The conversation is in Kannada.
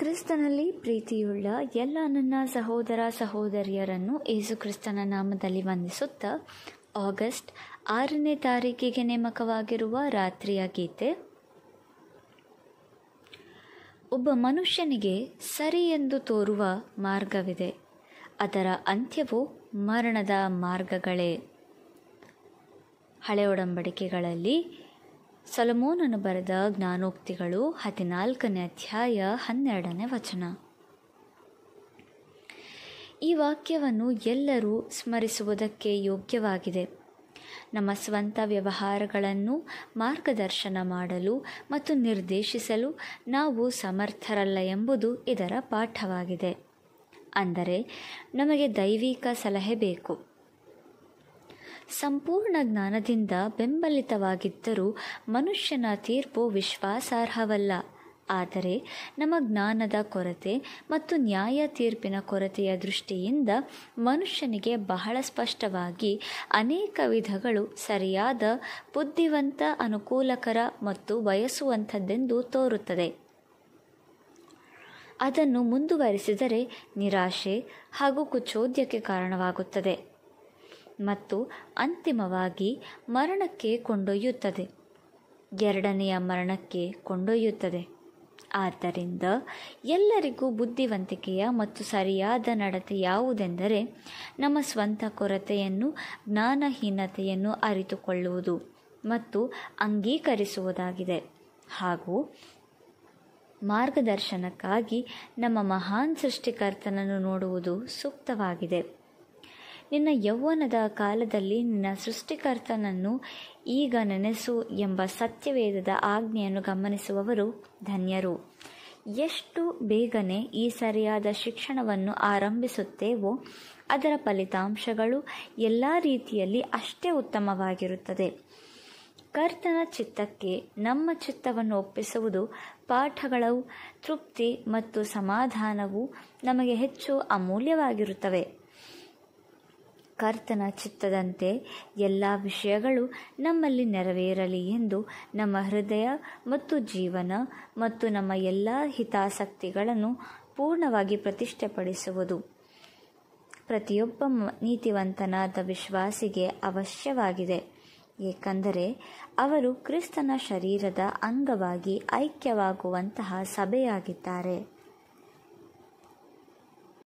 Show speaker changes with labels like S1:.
S1: ಕ್ರಿಸ್ತನಲ್ಲಿ ಪ್ರೀತಿಯುಳ್ಳ ಎಲ್ಲ ನನ್ನ ಸಹೋದರ ಸಹೋದರಿಯರನ್ನು ಏಸು ಕ್ರಿಸ್ತನ ನಾಮದಲ್ಲಿ ವಂದಿಸುತ್ತಾ ಆಗಸ್ಟ್ ಆರನೇ ತಾರೀಕಿಗೆ ನೇಮಕವಾಗಿರುವ ರಾತ್ರಿಯ ಗೀತೆ ಒಬ್ಬ ಮನುಷ್ಯನಿಗೆ ಸರಿ ಎಂದು ತೋರುವ ಮಾರ್ಗವಿದೆ ಅದರ ಅಂತ್ಯವು ಮರಣದ ಮಾರ್ಗಗಳೇ ಹಳೆ ಒಡಂಬಡಿಕೆಗಳಲ್ಲಿ ಸಲಮೋನನ್ನು ಬರೆದ ಜ್ಞಾನೋಕ್ತಿಗಳು ಹದಿನಾಲ್ಕನೇ ಅಧ್ಯಾಯ ಹನ್ನೆರಡನೇ ವಚನ ಈ ವಾಕ್ಯವನ್ನು ಎಲ್ಲರೂ ಸ್ಮರಿಸುವುದಕ್ಕೆ ಯೋಗ್ಯವಾಗಿದೆ ನಮ್ಮ ಸ್ವಂತ ವ್ಯವಹಾರಗಳನ್ನು ಮಾರ್ಗದರ್ಶನ ಮಾಡಲು ಮತ್ತು ನಿರ್ದೇಶಿಸಲು ನಾವು ಸಮರ್ಥರಲ್ಲ ಎಂಬುದು ಇದರ ಪಾಠವಾಗಿದೆ ಅಂದರೆ ನಮಗೆ ದೈವಿಕ ಸಲಹೆ ಬೇಕು ಸಂಪೂರ್ಣ ಜ್ಞಾನದಿಂದ ಬೆಂಬಲಿತವಾಗಿದ್ದರೂ ಮನುಷ್ಯನ ತೀರ್ಪು ವಿಶ್ವಾಸಾರ್ಹವಲ್ಲ ಆದರೆ ನಮ್ಮ ಜ್ಞಾನದ ಕೊರತೆ ಮತ್ತು ನ್ಯಾಯ ತೀರ್ಪಿನ ಕೊರತೆಯ ದೃಷ್ಟಿಯಿಂದ ಮನುಷ್ಯನಿಗೆ ಬಹಳ ಸ್ಪಷ್ಟವಾಗಿ ಅನೇಕ ವಿಧಗಳು ಸರಿಯಾದ ಬುದ್ಧಿವಂತ ಅನುಕೂಲಕರ ಮತ್ತು ಬಯಸುವಂಥದ್ದೆಂದು ತೋರುತ್ತದೆ ಅದನ್ನು ಮುಂದುವರಿಸಿದರೆ ನಿರಾಶೆ ಹಾಗೂ ಕುಚೋದ್ಯಕ್ಕೆ ಕಾರಣವಾಗುತ್ತದೆ ಮತ್ತು ಅಂತಿಮವಾಗಿ ಮರಣಕ್ಕೆ ಕೊಂಡೊಯ್ಯುತ್ತದೆ ಎರಡನೆಯ ಮರಣಕ್ಕೆ ಕೊಂಡೊಯ್ಯುತ್ತದೆ ಆದ್ದರಿಂದ ಎಲ್ಲರಿಗೂ ಬುದ್ಧಿವಂತಿಕೆಯ ಮತ್ತು ಸರಿಯಾದ ನಡತೆ ಯಾವುದೆಂದರೆ ನಮ್ಮ ಸ್ವಂತ ಕೊರತೆಯನ್ನು ಜ್ಞಾನಹೀನತೆಯನ್ನು ಅರಿತುಕೊಳ್ಳುವುದು ಮತ್ತು ಅಂಗೀಕರಿಸುವುದಾಗಿದೆ ಹಾಗೂ ಮಾರ್ಗದರ್ಶನಕ್ಕಾಗಿ ನಮ್ಮ ಮಹಾನ್ ಸೃಷ್ಟಿಕರ್ತನನ್ನು ನೋಡುವುದು ಸೂಕ್ತವಾಗಿದೆ ನಿನ್ನ ಯೌವನದ ಕಾಲದಲ್ಲಿ ನಿನ್ನ ಸೃಷ್ಟಿಕರ್ತನನ್ನು ಈಗ ನೆನೆಸು ಎಂಬ ಸತ್ಯವೇದದ ಆಜ್ಞೆಯನ್ನು ಗಮನಿಸುವವರು ಧನ್ಯರು ಎಷ್ಟು ಬೇಗನೆ ಈ ಸರಿಯಾದ ಶಿಕ್ಷಣವನ್ನು ಆರಂಭಿಸುತ್ತೇವೋ ಅದರ ಫಲಿತಾಂಶಗಳು ಎಲ್ಲ ರೀತಿಯಲ್ಲಿ ಅಷ್ಟೇ ಉತ್ತಮವಾಗಿರುತ್ತದೆ ಕರ್ತನ ಚಿತ್ತಕ್ಕೆ ನಮ್ಮ ಚಿತ್ತವನ್ನು ಒಪ್ಪಿಸುವುದು ಪಾಠಗಳು ತೃಪ್ತಿ ಮತ್ತು ಸಮಾಧಾನವು ನಮಗೆ ಹೆಚ್ಚು ಅಮೂಲ್ಯವಾಗಿರುತ್ತವೆ ಕರ್ತನ ಚಿತ್ತದಂತೆ ಎಲ್ಲ ವಿಷಯಗಳು ನಮ್ಮಲ್ಲಿ ನೆರವೇರಲಿ ಎಂದು ನಮ್ಮ ಹೃದಯ ಮತ್ತು ಜೀವನ ಮತ್ತು ನಮ್ಮ ಎಲ್ಲ ಹಿತಾಸಕ್ತಿಗಳನ್ನು ಪೂರ್ಣವಾಗಿ ಪ್ರತಿಷ್ಠೆಪಡಿಸುವುದು ಪ್ರತಿಯೊಬ್ಬ ನೀತಿವಂತನಾದ ವಿಶ್ವಾಸಿಗೆ ಅವಶ್ಯವಾಗಿದೆ ಏಕೆಂದರೆ ಅವರು ಕ್ರಿಸ್ತನ ಶರೀರದ ಅಂಗವಾಗಿ ಐಕ್ಯವಾಗುವಂತಹ ಸಭೆಯಾಗಿದ್ದಾರೆ